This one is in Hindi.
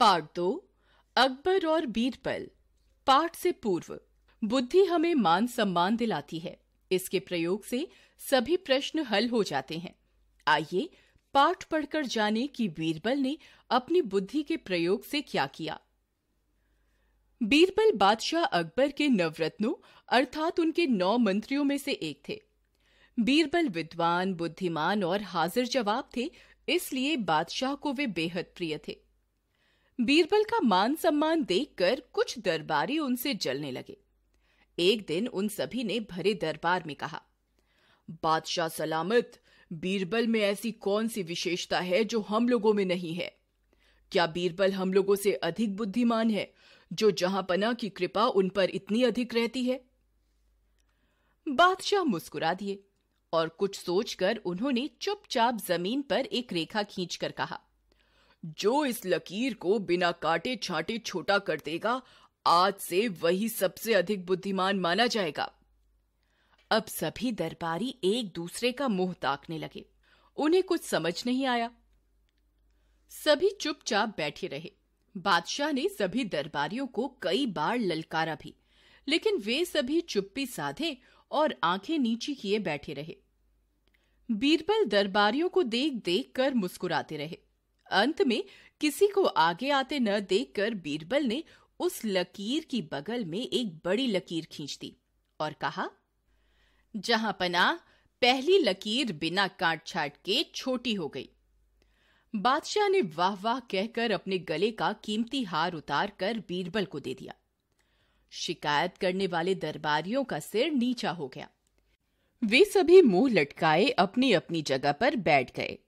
पार्ट दो अकबर और बीरबल पाठ से पूर्व बुद्धि हमें मान सम्मान दिलाती है इसके प्रयोग से सभी प्रश्न हल हो जाते हैं आइए पाठ पढ़कर जाने कि बीरबल ने अपनी बुद्धि के प्रयोग से क्या किया बीरबल बादशाह अकबर के नवरत्नों अर्थात उनके नौ मंत्रियों में से एक थे बीरबल विद्वान बुद्धिमान और हाजिर जवाब थे इसलिए बादशाह को वे बेहद प्रिय थे बीरबल का मान सम्मान देखकर कुछ दरबारी उनसे जलने लगे एक दिन उन सभी ने भरे दरबार में कहा बादशाह सलामत बीरबल में ऐसी कौन सी विशेषता है जो हम लोगों में नहीं है क्या बीरबल हम लोगों से अधिक बुद्धिमान है जो जहां पना की कृपा उन पर इतनी अधिक रहती है बादशाह मुस्कुरा दिए और कुछ सोचकर उन्होंने चुपचाप जमीन पर एक रेखा खींचकर कहा जो इस लकीर को बिना काटे छाटे छोटा कर देगा आज से वही सबसे अधिक बुद्धिमान माना जाएगा अब सभी दरबारी एक दूसरे का मुंह ताकने लगे उन्हें कुछ समझ नहीं आया सभी चुपचाप बैठे रहे बादशाह ने सभी दरबारियों को कई बार ललकारा भी लेकिन वे सभी चुप्पी साधे और आंखें नीचे किए बैठे रहे बीरबल दरबारियों को देख देख कर मुस्कुराते रहे अंत में किसी को आगे आते न देखकर बीरबल ने उस लकीर की बगल में एक बड़ी लकीर खींच दी और कहा जहां पना पहली लकीर बिना काट छाट के छोटी हो गई बादशाह ने वाह वाह कहकर अपने गले का कीमती हार उतार कर बीरबल को दे दिया शिकायत करने वाले दरबारियों का सिर नीचा हो गया वे सभी मुंह लटकाए अपनी अपनी जगह पर बैठ गए